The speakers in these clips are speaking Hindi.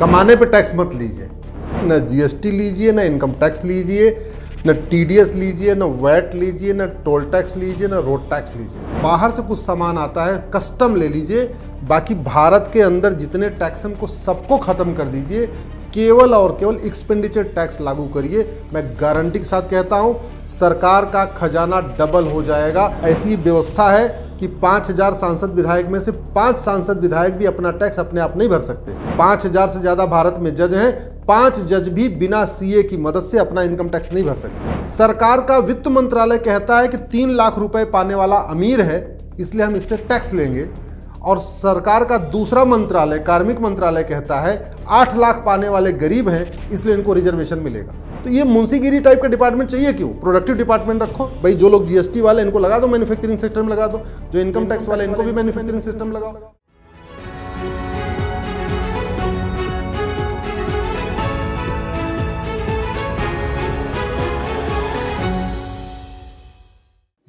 कमाने पे टैक्स मत लीजिए ना जीएसटी लीजिए ना इनकम टैक्स लीजिए ना टीडीएस लीजिए ना वैट लीजिए ना टोल टैक्स लीजिए ना रोड टैक्स लीजिए बाहर से कुछ सामान आता है कस्टम ले लीजिए बाकी भारत के अंदर जितने टैक्स हैं उनको सबको ख़त्म कर दीजिए केवल और केवल एक्सपेंडिचर टैक्स लागू करिए मैं गारंटी के साथ कहता हूँ सरकार का खजाना डबल हो जाएगा ऐसी व्यवस्था है कि 5000 सांसद विधायक में से पांच सांसद विधायक भी अपना टैक्स अपने आप नहीं भर सकते 5000 से ज़्यादा भारत में जज हैं पांच जज भी बिना सीए की मदद से अपना इनकम टैक्स नहीं भर सकते सरकार का वित्त मंत्रालय कहता है कि तीन लाख रुपए पाने वाला अमीर है इसलिए हम इससे टैक्स लेंगे और सरकार का दूसरा मंत्रालय कार्मिक मंत्रालय कहता है आठ लाख पाने वाले गरीब हैं इसलिए इनको रिजर्वेशन मिलेगा तो ये मुंशीगिरी टाइप का डिपार्टमेंट चाहिए क्यों प्रोडक्टिव डिपार्टमेंट रखो भाई जो लोग जीएसटी वाले इनको लगा दो मैन्युफैक्चरिंग सिस्टम में लगा दो जो इनकम टैक्स वाले इनको भी मैन्युफैक्चरिंग सिस्टम लगाओ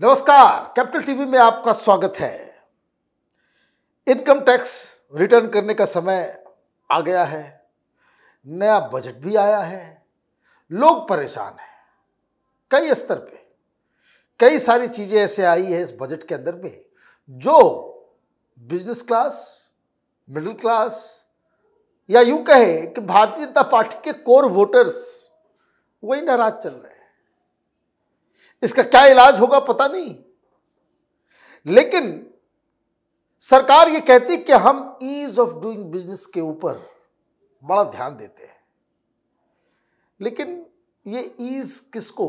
नमस्कार कैपिटल टीवी में आपका स्वागत है इनकम टैक्स रिटर्न करने का समय आ गया है नया बजट भी आया है लोग परेशान हैं कई स्तर पे कई सारी चीज़ें ऐसे आई है इस बजट के अंदर में जो बिजनेस क्लास मिडिल क्लास या यूं कहे कि भारतीय जनता पार्टी के कोर वोटर्स वही नाराज चल रहे हैं इसका क्या इलाज होगा पता नहीं लेकिन सरकार ये कहती कि हम ईज ऑफ डूइंग बिजनेस के ऊपर बड़ा ध्यान देते हैं लेकिन ये ईज किसको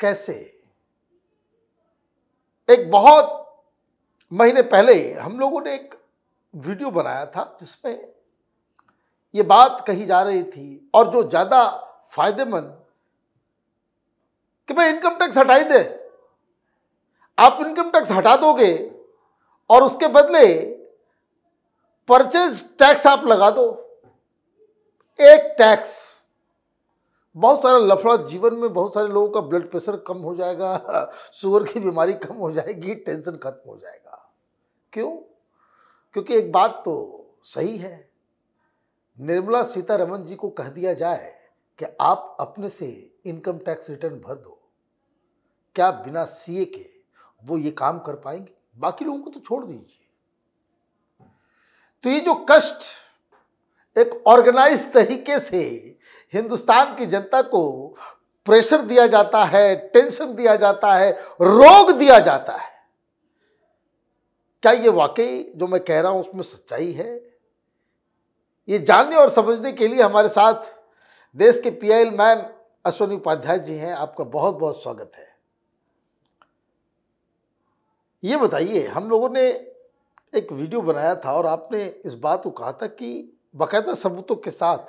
कैसे एक बहुत महीने पहले हम लोगों ने एक वीडियो बनाया था जिसमें ये बात कही जा रही थी और जो ज़्यादा फायदेमंद कि भाई इनकम टैक्स हटाई दे आप इनकम टैक्स हटा दोगे और उसके बदले परचेज टैक्स आप लगा दो एक टैक्स बहुत सारा लफड़ा जीवन में बहुत सारे लोगों का ब्लड प्रेशर कम हो जाएगा शुगर की बीमारी कम हो जाएगी टेंशन खत्म हो जाएगा क्यों क्योंकि एक बात तो सही है निर्मला सीतारमन जी को कह दिया जाए कि आप अपने से इनकम टैक्स रिटर्न भर दो क्या बिना सीए के वो ये काम कर पाएंगे बाकी लोगों को तो छोड़ दीजिए तो ये जो कष्ट एक ऑर्गेनाइज तरीके से हिंदुस्तान की जनता को प्रेशर दिया जाता है टेंशन दिया जाता है रोग दिया जाता है क्या ये वाकई जो मैं कह रहा हूं उसमें सच्चाई है ये जानने और समझने के लिए हमारे साथ देश के पीआईएल मैन अश्वनी उपाध्याय जी हैं आपका बहुत बहुत स्वागत है ये बताइए हम लोगों ने एक वीडियो बनाया था और आपने इस बात को कहा था कि बाकायदा सबूतों के साथ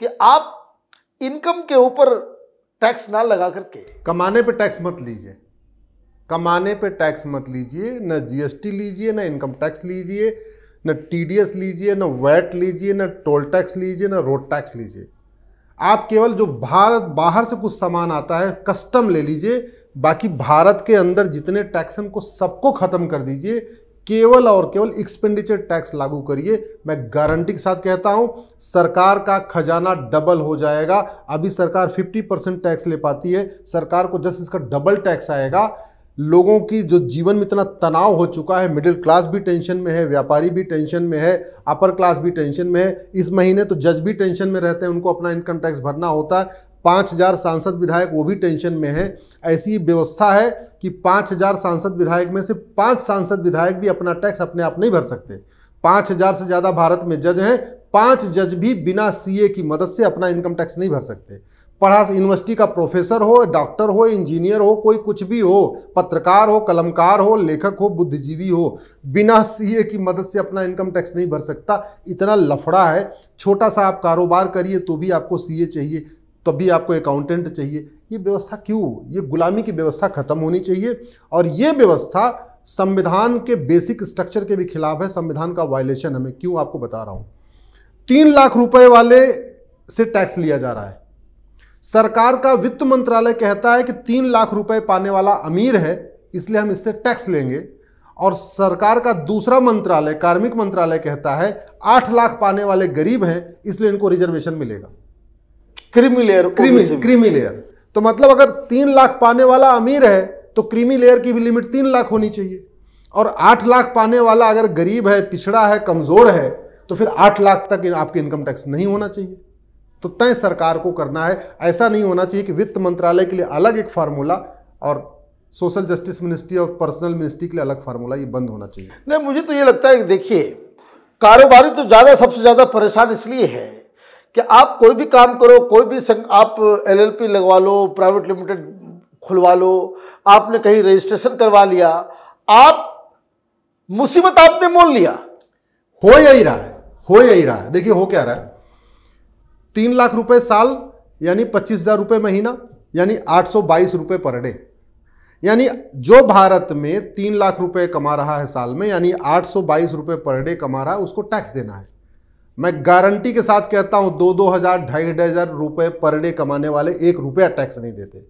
कि आप इनकम के ऊपर टैक्स ना लगा करके कमाने पे टैक्स मत लीजिए कमाने पे टैक्स मत लीजिए ना जीएसटी लीजिए ना इनकम टैक्स लीजिए ना टीडीएस लीजिए ना वैट लीजिए ना टोल टैक्स लीजिए ना रोड टैक्स लीजिए आप केवल जो भारत बाहर से कुछ सामान आता है कस्टम ले लीजिए बाकी भारत के अंदर जितने टैक्स हैं उनको सबको ख़त्म कर दीजिए केवल और केवल एक्सपेंडिचर टैक्स लागू करिए मैं गारंटी के साथ कहता हूं सरकार का खजाना डबल हो जाएगा अभी सरकार 50 परसेंट टैक्स ले पाती है सरकार को जस्ट इसका डबल टैक्स आएगा लोगों की जो जीवन में इतना तनाव हो चुका है मिडिल क्लास भी टेंशन में है व्यापारी भी टेंशन में है अपर क्लास भी टेंशन में है इस महीने तो जज भी टेंशन में रहते हैं उनको अपना इनकम टैक्स भरना होता है पाँच हजार सांसद विधायक वो भी टेंशन में है ऐसी व्यवस्था है कि पाँच हजार सांसद विधायक में से पाँच सांसद विधायक भी अपना टैक्स अपने आप नहीं भर सकते पाँच हजार से ज़्यादा भारत में जज हैं पाँच जज भी बिना सीए की मदद से अपना इनकम टैक्स नहीं भर सकते पढ़ा यूनिवर्सिटी का प्रोफेसर हो डॉक्टर हो इंजीनियर हो कोई कुछ भी हो पत्रकार हो कलमकार हो लेखक हो बुद्धिजीवी हो बिना सीए की मदद से अपना इनकम टैक्स नहीं भर सकता इतना लफड़ा है छोटा सा आप कारोबार करिए तो भी आपको सीए चाहिए तब तो भी आपको अकाउंटेंट चाहिए ये व्यवस्था क्यों ये गुलामी की व्यवस्था खत्म होनी चाहिए और ये व्यवस्था संविधान के बेसिक स्ट्रक्चर के भी खिलाफ है संविधान का वायलेशन हमें क्यों आपको बता रहा हूं तीन लाख रुपए वाले से टैक्स लिया जा रहा है सरकार का वित्त मंत्रालय कहता है कि तीन लाख रुपए पाने वाला अमीर है इसलिए हम इससे टैक्स लेंगे और सरकार का दूसरा मंत्रालय कार्मिक मंत्रालय कहता है आठ लाख पाने वाले गरीब हैं इसलिए इनको रिजर्वेशन मिलेगा creamy layer creamy creamy layer तो मतलब अगर तीन लाख पाने वाला अमीर है तो क्रीमी लेयर की भी लिमिट तीन लाख होनी चाहिए और आठ लाख पाने वाला अगर गरीब है पिछड़ा है कमज़ोर है तो फिर आठ लाख तक आपके इनकम टैक्स नहीं होना चाहिए तो तय सरकार को करना है ऐसा नहीं होना चाहिए कि वित्त मंत्रालय के लिए अलग एक फार्मूला और सोशल जस्टिस मिनिस्ट्री और पर्सनल मिनिस्ट्री के लिए अलग फार्मूला ये बंद होना चाहिए नहीं मुझे तो ये लगता है कि देखिए कारोबारी तो ज़्यादा सबसे ज़्यादा परेशान इसलिए है कि आप कोई भी काम करो कोई भी संग, आप एलएलपी लगवा लो प्राइवेट लिमिटेड खुलवा लो आपने कहीं रजिस्ट्रेशन करवा लिया आप मुसीबत आपने मोल लिया हो यही रहा है हो यही रहा है देखिए हो क्या रहा है तीन लाख रुपए साल यानी पच्चीस हजार रुपये महीना यानी आठ सौ बाईस रुपये पर डे यानी जो भारत में तीन लाख रुपए कमा रहा है साल में यानी आठ सौ बाईस रुपये पर डे कमा रहा है उसको टैक्स देना है मैं गारंटी के साथ कहता हूं दो दो हज़ार ढाई ढाई हज़ार रुपये पर डे कमाने वाले एक रुपया टैक्स नहीं देते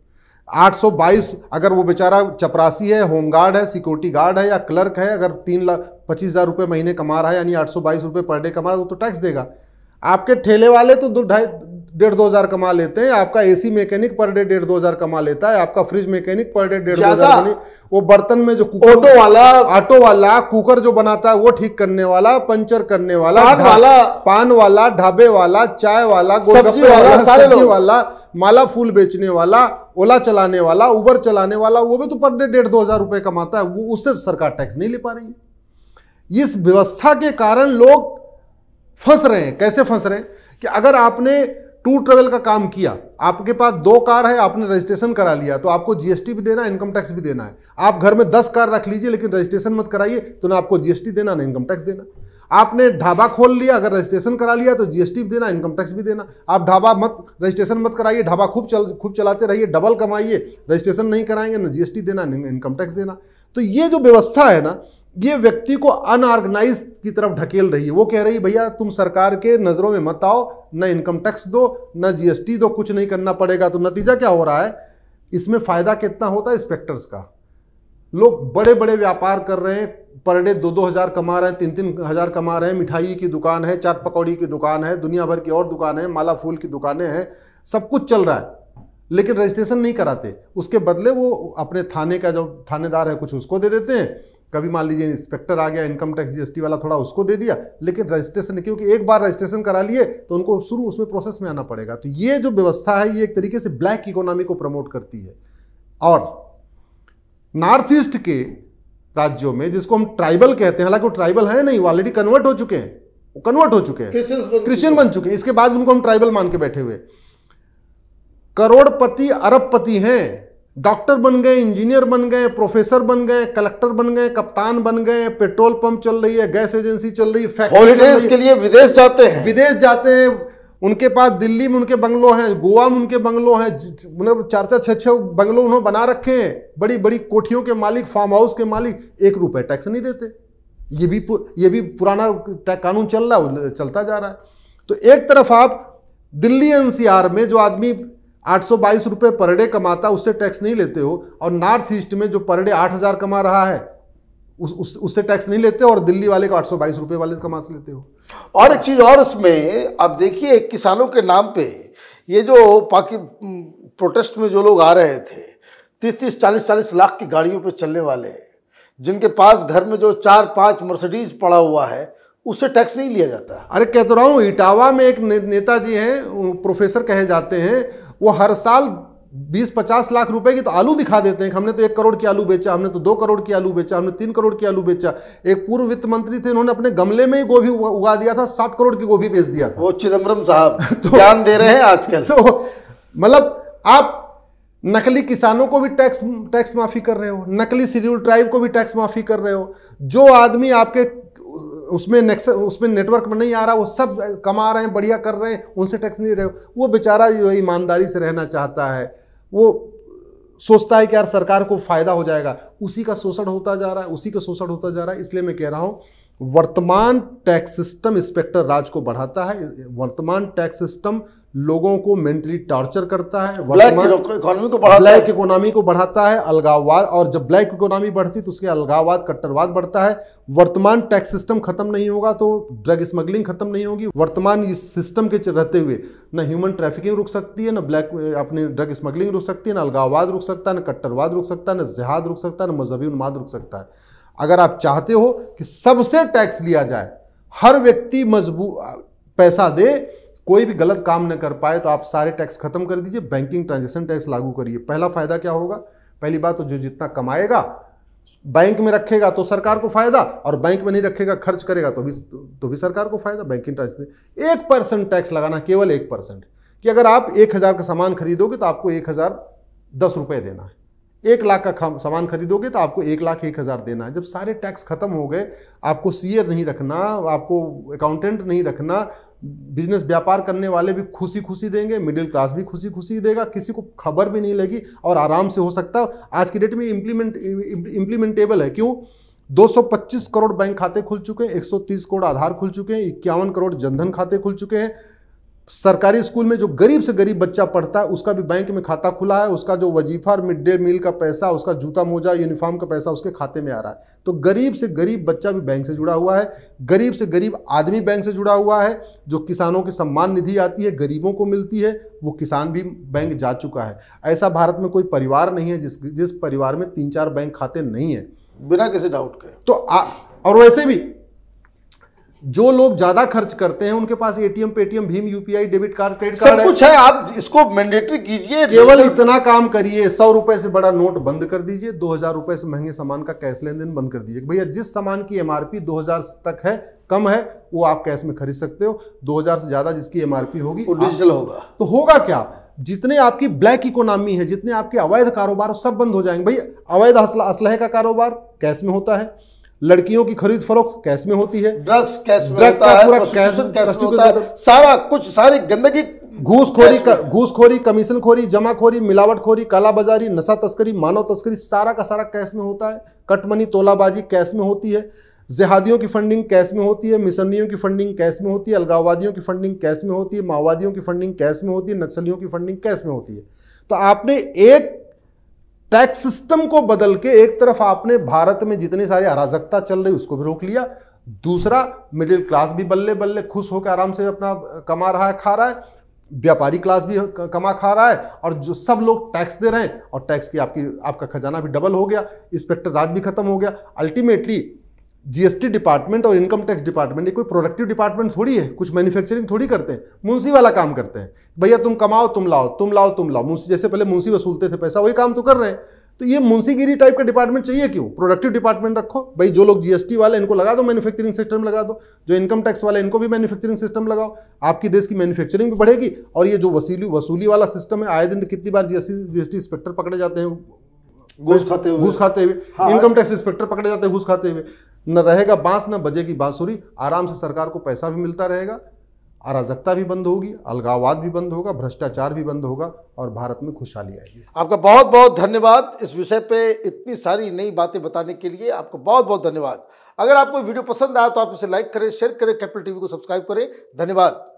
822 अगर वो बेचारा चपरासी है होमगार्ड है सिक्योरिटी गार्ड है या क्लर्क है अगर तीन लाख पच्चीस हज़ार रुपये महीने कमा रहा है यानी आठ सौ बाईस रुपये पर डे कमा रहा है वो तो टैक्स देगा आपके ठेले वाले तो दो ढाई डेढ़ दो हजार कमा लेते हैं आपका एसी मैकेनिक पर डे डेढ़ दो हजार कमा लेता है आपका फ्रिज मैकेनिक पर डे डेढ़ दो हजार वो बर्तन में जो ऑटो वाला ऑटो वाला कुकर जो बनाता है वो ठीक करने वाला पंचर करने वाला पान वाला पान वाला ढाबे वाला चाय वाला सब्जी वाला सारे लोग वाला माला फूल बेचने वाला ओला चलाने वाला उबर चलाने वाला वो भी तो पर डे डेढ़ दो हजार रुपये कमाता है वो उससे सरकार टैक्स नहीं ले पा रही इस व्यवस्था के कारण लोग फंस रहे हैं कैसे फंस रहे हैं कि अगर आपने टूर ट्रेवल का काम किया आपके पास दो कार है आपने रजिस्ट्रेशन करा लिया तो आपको जीएसटी भी देना इनकम टैक्स भी देना है आप घर में दस कार रख लीजिए लेकिन रजिस्ट्रेशन मत कराइए तो ना आपको जीएसटी देना ना इनकम टैक्स देना आपने ढाबा खोल लिया अगर रजिस्ट्रेशन करा लिया तो जीएसटी भी देना इनकम टैक्स भी देना आप ढाबा मत रजिस्ट्रेशन मत कराइए ढाबा खूब चल खूब चलाते रहिए डबल कमाइए रजिस्ट्रेशन नहीं कराएंगे ना जीएसटी देना ना इनकम टैक्स देना तो ये जो व्यवस्था है ना ये व्यक्ति को अनऑर्गेनाइज की तरफ ढकेल रही है वो कह रही भैया तुम सरकार के नज़रों में मत आओ न इनकम टैक्स दो न जीएसटी दो कुछ नहीं करना पड़ेगा तो नतीजा क्या हो रहा है इसमें फ़ायदा कितना होता है इंस्पेक्टर्स का लोग बड़े बड़े व्यापार कर रहे हैं पर डे दो दो हज़ार कमा रहे हैं तीन तीन हज़ार कमा रहे हैं मिठाई की दुकान है चाट पकौड़ी की दुकान है दुनिया भर की और दुकान है माला फूल की दुकानें हैं सब कुछ चल रहा है लेकिन रजिस्ट्रेशन नहीं कराते उसके बदले वो अपने थाने का जो थानेदार है कुछ उसको दे देते हैं कभी मान लीजिए इंस्पेक्टर आ गया इनकम टैक्स जीएसटी वाला थोड़ा उसको दे दिया लेकिन रजिस्ट्रेशन क्योंकि एक बार रजिस्ट्रेशन करा लिए तो उनको शुरू उसमें प्रोसेस में आना पड़ेगा तो ये जो व्यवस्था है ये एक तरीके से ब्लैक इकोनॉमी को प्रमोट करती है और नॉर्थ ईस्ट के राज्यों में जिसको हम ट्राइबल कहते हैं हालांकि वो ट्राइबल है नहीं वो ऑलरेडी कन्वर्ट हो चुके हैं वो कन्वर्ट हो चुके हैं क्रिश्चियन बन चुके हैं इसके बाद उनको हम ट्राइबल मान के बैठे हुए करोड़पति अरबपति हैं डॉक्टर बन गए इंजीनियर बन गए प्रोफेसर बन गए कलेक्टर बन गए कप्तान बन गए पेट्रोल पंप चल रही है गैस एजेंसी चल रही है हॉलीडेज के लिए विदेश जाते हैं विदेश जाते हैं उनके पास दिल्ली में उनके बंगलो हैं गोवा में उनके बंगलो हैं मतलब चार चार छः छः बंगलो उन्होंने बना रखे हैं बड़ी बड़ी कोठियों के मालिक फार्म हाउस के मालिक एक रुपये टैक्स नहीं देते ये भी ये भी पुराना कानून चल रहा है चलता जा रहा है तो एक तरफ आप दिल्ली एनसीआर में जो आदमी आठ सौ बाईस रुपये पर डे कमाता उससे टैक्स नहीं लेते हो और नॉर्थ ईस्ट में जो पर डे आठ हज़ार कमा रहा है उस, उस उससे टैक्स नहीं लेते और दिल्ली वाले को आठ सौ बाईस रुपये वाले कमा से लेते हो और एक चीज़ और उसमें अब देखिए किसानों के नाम पे ये जो पाकि प्रोटेस्ट में जो लोग आ रहे थे तीस तीस चालीस चालीस लाख की गाड़ियों पे चलने वाले जिनके पास घर में जो चार पांच मर्सिडीज पड़ा हुआ है उससे टैक्स नहीं लिया जाता अरे कहते तो रहा हूँ इटावा में एक ने, जी हैं प्रोफेसर कहे जाते हैं वो हर साल 20-50 लाख रुपए की तो आलू दिखा देते हैं हमने तो एक करोड़ की आलू बेचा हमने तो दो करोड़ की आलू बेचा हमने तीन करोड़ की आलू बेचा एक पूर्व वित्त मंत्री थे उन्होंने अपने गमले में ही गोभी उगा दिया था सात करोड़ की गोभी बेच दिया था वो चिदम्बरम साहब तो ध्यान दे रहे हैं आजकल तो मतलब आप नकली किसानों को भी टैक्स टैक्स माफ़ी कर रहे हो नकली शेड्यूल ट्राइब को भी टैक्स माफ़ी कर रहे हो जो आदमी आपके उसमें नेक्स उसमें नेटवर्क में नहीं आ रहा वो सब कमा रहे हैं बढ़िया कर रहे हैं उनसे टैक्स नहीं रहे वो बेचारा जो है ईमानदारी से रहना चाहता है वो सोचता है कि यार सरकार को फ़ायदा हो जाएगा उसी का शोषण होता जा रहा है उसी का शोषण होता जा रहा है इसलिए मैं कह रहा हूँ वर्तमान टैक्स सिस्टम इंस्पेक्टर राज को बढ़ाता है वर्तमान टैक्स सिस्टम लोगों को मेंटली टॉर्चर करता है ब्लैक इकोनॉमी को बढ़ाता ब्लैक इकोनॉमी को बढ़ाता है अलगाववाद और जब ब्लैक इकोनॉमी बढ़ती तो उसके अलगाववाद कट्टरवाद बढ़ता है वर्तमान टैक्स सिस्टम खत्म नहीं होगा तो ड्रग स्मगलिंग खत्म नहीं होगी वर्तमान इस सिस्टम के रहते हुए न ह्यूमन ट्रैफिकिंग रुक सकती है ना ब्लैक अपनी ड्रग स्मगलिंग रुक सकती है ना अलगाववाद रुक सकता है ना कट्टरवाद रुक सकता है ना जिहाद रुक सकता है ना मजहबी उन्माद रुक सकता है अगर आप चाहते हो कि सबसे टैक्स लिया जाए हर व्यक्ति मजबूत पैसा दे कोई भी गलत काम न कर पाए तो आप सारे टैक्स खत्म कर दीजिए बैंकिंग ट्रांजेक्शन टैक्स लागू करिए पहला फायदा क्या होगा पहली बात तो जो जितना कमाएगा बैंक में रखेगा तो सरकार को फायदा और बैंक में नहीं रखेगा खर्च करेगा तो भी तो भी सरकार को फायदा बैंकिंग ट्रांजेक्शन एक परसेंट टैक्स लगाना केवल एक परसेंट कि अगर आप एक हज़ार का सामान खरीदोगे तो आपको एक हज़ार दस रुपये देना है एक लाख का सामान खरीदोगे तो आपको एक लाख एक हज़ार देना है जब सारे टैक्स खत्म हो गए आपको सीयर नहीं रखना आपको अकाउंटेंट नहीं रखना बिजनेस व्यापार करने वाले भी खुशी खुशी देंगे मिडिल क्लास भी खुशी खुशी देगा किसी को खबर भी नहीं लगी और आराम से हो सकता आज की डेट में इम्प्लीमेंट इम्प्लीमेंटेबल है क्यों 225 करोड़ बैंक खाते खुल चुके हैं 130 करोड़ आधार खुल चुके हैं इक्यावन करोड़ जनधन खाते खुल चुके हैं सरकारी स्कूल में जो गरीब से गरीब बच्चा पढ़ता है उसका भी बैंक में खाता खुला है उसका जो वजीफा और मिड डे मील का पैसा उसका जूता मोजा यूनिफॉर्म का पैसा उसके खाते में आ रहा है तो गरीब से गरीब बच्चा भी बैंक से जुड़ा हुआ है गरीब से गरीब आदमी बैंक से जुड़ा हुआ है जो किसानों की सम्मान निधि आती है गरीबों को मिलती है वो किसान भी बैंक जा चुका है ऐसा भारत में कोई परिवार नहीं है जिस जिस परिवार में तीन चार बैंक खाते नहीं है बिना किसी डाउट के तो आ, और वैसे भी जो लोग ज्यादा खर्च करते हैं उनके पास एटीएम पेटीएम भीम UPI debit card credit card कुछ है आप इसको मैंडेटरी कीजिए केवल मतलब इतना काम करिए सौ रुपए से बड़ा नोट बंद कर दीजिए दो हजार रुपए से महंगे सामान का कैश लेन देन बंद कर दीजिए भैया जिस सामान की एमआरपी हजार तक है कम है वो आप कैश में खरीद सकते हो दो हजार से ज्यादा जिसकी एमआरपी होगी डिजिटल होगा तो होगा क्या जितने आपकी ब्लैक इकोनॉमी है जितने आपके अवैध कारोबार सब बंद हो जाएंगे भाई अवैध असलहे का कारोबार कैश में होता है लड़कियों की खरीद फरोख्त कैश में होती है ड्रग्स कैश में होता है पूरा कैश कैश में होता है सारा कुछ सारी गंदगी घूसखोरी घूसखोरी कमीशन खोरी जमाखोरी मिलावटखोरी कालाबाजारी नशा तस्करी मानव तस्करी सारा का सारा कैश में होता है कटमनी तोलाबाजी कैश में होती है जिहादियों की फंडिंग कैश में होती है मिशनियों की फंडिंग कैश में होती है अलगाववादियों की फंडिंग कैश में होती है माओवादियों की फंडिंग कैश में होती है नक्सलियों की फंडिंग कैश में होती है तो आपने एक टैक्स सिस्टम को बदल के एक तरफ आपने भारत में जितनी सारी अराजकता चल रही उसको भी रोक लिया दूसरा मिडिल क्लास भी बल्ले बल्ले खुश होकर आराम से अपना कमा रहा है खा रहा है व्यापारी क्लास भी कमा खा रहा है और जो सब लोग टैक्स दे रहे हैं और टैक्स की आपकी आपका खजाना भी डबल हो गया इंस्पेक्टर राज भी खत्म हो गया अल्टीमेटली जीएसटी डिपार्टमेंट और इनकम टैक्स डिपार्टमेंट ये कोई प्रोडक्टिव डिपार्टमेंट थोड़ी है कुछ मैन्युफैक्चरिंग थोड़ी करते हैं मुंशी वाला काम करते हैं भैया तुम कमाओ तुम लाओ तुम लाओ तुम लाओ मुंशी जैसे पहले मुंशी वसूलते थे पैसा वही काम तो कर रहे हैं तो ये मुंशीगिरी टाइप का डिपार्टमेंट चाहिए क्यों प्रोडक्टिव डिपार्टमेंट रखो भाई जो लोग जीएसटी वाले इनको लगा दो मैन्युफैक्चरिंग सिस्टम लगा दो जो इनकम टैक्स वाले इनको भी मैन्युफैक्चरिंग सिस्टम लगाओ आपकी देश की मैन्युफैक्चरिंग भी बढ़ेगी और ये जो वसूली वसूली वाला सिस्टम है आए दिन तो कितनी बार जीएसटी जीएसटी इंस्पेक्टर पकड़े जाते हैं घूस खाते हुए घूस खाते हुए इनकम टैक्स इंस्पेक्टर पकड़े जाते हैं घूस खाते हुए न रहेगा बांस न बजेगी बांसुरी आराम से सरकार को पैसा भी मिलता रहेगा अराजकता भी बंद होगी अलगाववाद भी बंद होगा भ्रष्टाचार भी बंद होगा और भारत में खुशहाली आएगी आपका बहुत बहुत धन्यवाद इस विषय पे इतनी सारी नई बातें बताने के लिए आपका बहुत बहुत धन्यवाद अगर आपको वीडियो पसंद आया तो आप इसे लाइक करें शेयर करें कैपिटल टीवी को सब्सक्राइब करें धन्यवाद